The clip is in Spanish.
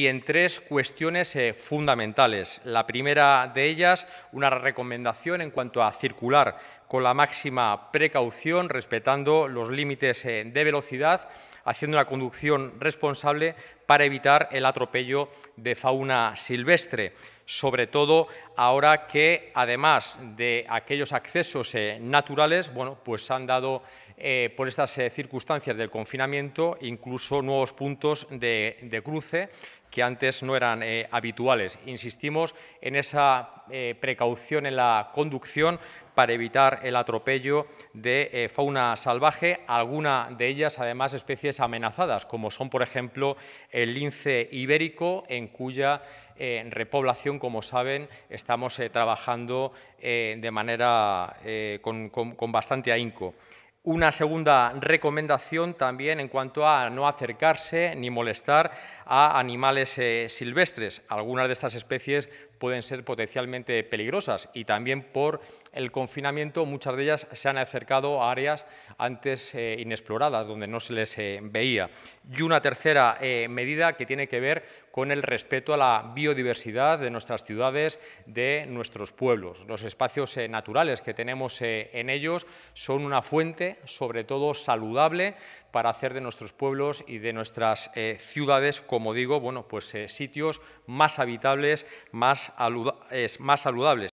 y en tres cuestiones eh, fundamentales. La primera de ellas, una recomendación en cuanto a circular con la máxima precaución, respetando los límites eh, de velocidad haciendo una conducción responsable para evitar el atropello de fauna silvestre, sobre todo ahora que, además de aquellos accesos eh, naturales, bueno, pues han dado eh, por estas eh, circunstancias del confinamiento incluso nuevos puntos de cruce que antes no eran habituales. Insistimos en esa precaución en la conducción para evitar el atropello de eh, fauna salvaje, alguna de ellas además especies amenazadas, como son por ejemplo el lince ibérico, en cuya eh, repoblación, como saben, estamos eh, trabajando de manera con bastante ahínco. Una segunda recomendación también en cuanto a no acercarse ni molestar a animales eh, silvestres. Algunas de estas especies pueden ser potencialmente peligrosas y también por el confinamiento muchas de ellas se han acercado a áreas antes eh, inexploradas, donde no se les eh, veía. Y una tercera medida que tiene que ver con el respeto a la biodiversidad de nuestras ciudades, de nuestros pueblos. Los espacios naturales que tenemos en ellos son una fuente, sobre todo saludable, para hacer de nuestros pueblos y de nuestras eh, ciudades, como digo, bueno, pues eh, sitios más habitables, más saludables.